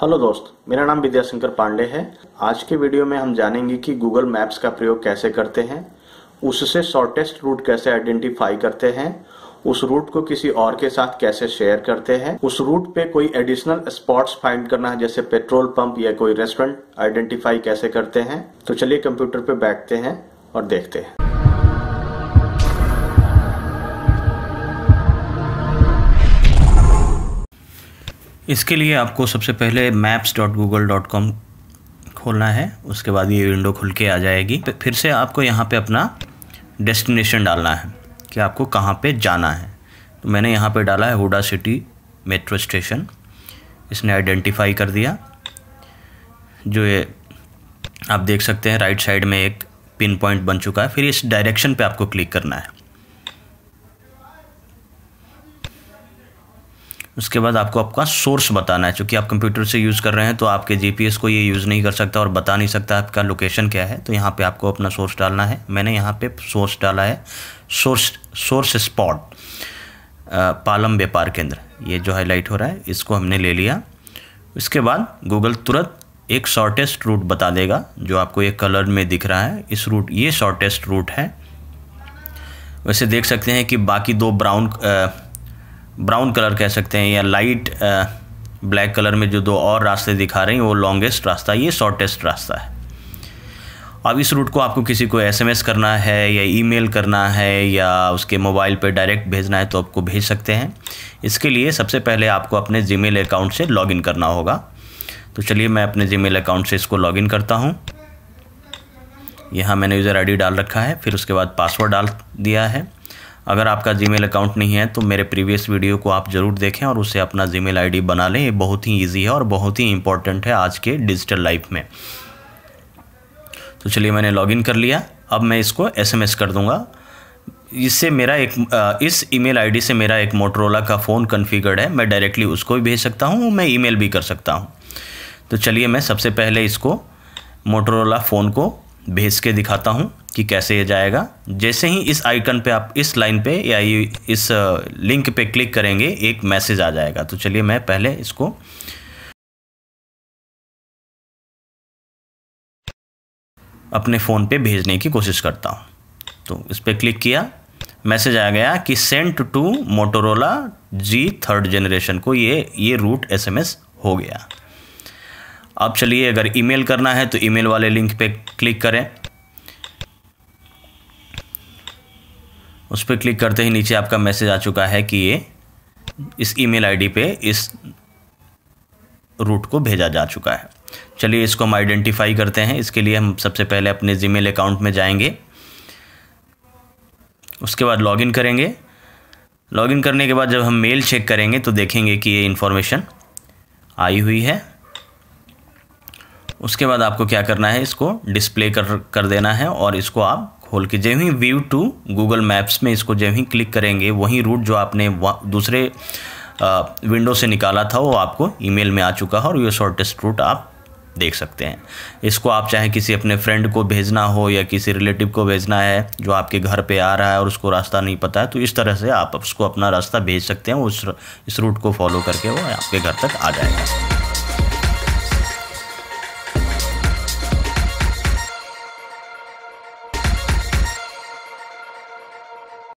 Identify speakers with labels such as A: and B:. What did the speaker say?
A: hello दोस्त मेरा नाम विद्याशंकर पांडे है आज के वीडियो में हम जानेंगे कि गूगल मैप्स का प्रयोग कैसे करते हैं उससे शॉर्टेस्ट रूट कैसे आइडेंटिफाई करते हैं उस रूट को किसी और के साथ कैसे शेयर करते हैं उस रूट पे कोई एडिशनल स्पॉट्स फाइंड करना है जैसे पेट्रोल पंप या कोई रेस्टोरेंट आइडेंटिफाई कैसे करते हैं तो चलिए कंप्यूटर पे बैठते हैं और देखते हैं इसके लिए आपको सबसे पहले maps dot Google dot com खोलना है उसके बाद ये विंडो खुल के आ जाएगी तो फिर से आपको यहाँ पे अपना डेस्टिनेशन डालना है कि आपको कहाँ पे जाना है तो मैंने यहाँ पे डाला है हुडा सिटी मेट्रो स्टेशन इसने आइडेंटिफाई कर दिया जो ये आप देख सकते हैं राइट साइड में एक पिन पॉइंट बन चुका है फिर इस डायरेक्शन पे आपको क्लिक करना है उसके बाद आपको आपका सोर्स बताना है चूँकि आप कंप्यूटर से यूज़ कर रहे हैं तो आपके जीपीएस को ये यूज़ नहीं कर सकता और बता नहीं सकता आपका लोकेशन क्या है तो यहाँ पे आपको अपना सोर्स डालना है मैंने यहाँ पे सोर्स डाला है सोर्स सोर्स स्पॉट पालम व्यापार केंद्र ये जो हाईलाइट हो रहा है इसको हमने ले लिया इसके बाद गूगल तुरंत एक शॉर्टेस्ट रूट बता देगा जो आपको ये कलर में दिख रहा है इस रूट ये शॉर्टेस्ट रूट है वैसे देख सकते हैं कि बाकी दो ब्राउन ब्राउन कलर कह सकते हैं या लाइट ब्लैक कलर में जो दो और रास्ते दिखा रहे हैं वो लॉन्गेस्ट रास्ता ये शॉर्टेस्ट रास्ता है अब इस रूट को आपको किसी को एसएमएस करना है या ईमेल करना है या उसके मोबाइल पर डायरेक्ट भेजना है तो आपको भेज सकते हैं इसके लिए सबसे पहले आपको अपने जीमेल अकाउंट से लॉगिन करना होगा तो चलिए मैं अपने जीमेल अकाउंट से इसको लॉगिन करता हूँ यहाँ मैंने यूज़र आईडी डाल रखा है फिर उसके बाद पासवर्ड डाल दिया है अगर आपका जीमेल अकाउंट नहीं है तो मेरे प्रीवियस वीडियो को आप ज़रूर देखें और उसे अपना जीमेल आईडी बना लें ये बहुत ही ईजी है और बहुत ही इंपॉर्टेंट है आज के डिजिटल लाइफ में तो चलिए मैंने लॉगिन कर लिया अब मैं इसको एसएमएस कर दूंगा इससे मेरा एक इस ईमेल आईडी से मेरा एक मोटरोला का फ़ोन कन्फिगर्ड है मैं डायरेक्टली उसको भी भेज सकता हूँ मैं ईमेल भी कर सकता हूँ तो चलिए मैं सबसे पहले इसको मोटरोला फ़ोन को भेज के दिखाता हूँ कि कैसे ये जाएगा जैसे ही इस आइकन पे आप इस लाइन पे या इस लिंक पे क्लिक करेंगे एक मैसेज आ जाएगा तो चलिए मैं पहले इसको अपने फ़ोन पे भेजने की कोशिश करता हूँ तो इस पर क्लिक किया मैसेज आ गया कि sent to Motorola G third generation को ये ये रूट एसएमएस हो गया अब चलिए अगर ईमेल करना है तो ईमेल वाले लिंक पे क्लिक करें उस पर क्लिक करते ही नीचे आपका मैसेज आ चुका है कि ये इस ईमेल आईडी पे इस रूट को भेजा जा चुका है चलिए इसको हम आइडेंटिफाई करते हैं इसके लिए हम सबसे पहले अपने जीमेल अकाउंट में जाएंगे उसके बाद लॉगिन करेंगे लॉगिन करने के बाद जब हम मेल चेक करेंगे तो देखेंगे कि ये इन्फॉर्मेशन आई हुई है उसके बाद आपको क्या करना है इसको डिस्प्ले कर कर देना है और इसको आप होल के जैसे ही व्यू टू गूगल मैप्स में इसको जैसे ही क्लिक करेंगे वहीं रूट जो आपने दूसरे विंडो से निकाला था वो आपको ईमेल में आ चुका है और ये शॉर्टेस्ट रूट आप देख सकते हैं इसको आप चाहे किसी अपने फ्रेंड को भेजना हो या किसी रिलेटिव को भेजना है जो आपके घर पे आ रहा है और उसको रास्ता नहीं पता है तो इस तरह से आप उसको अपना रास्ता भेज सकते हैं उस इस रूट को फॉलो करके वो आपके घर तक आ जाएगा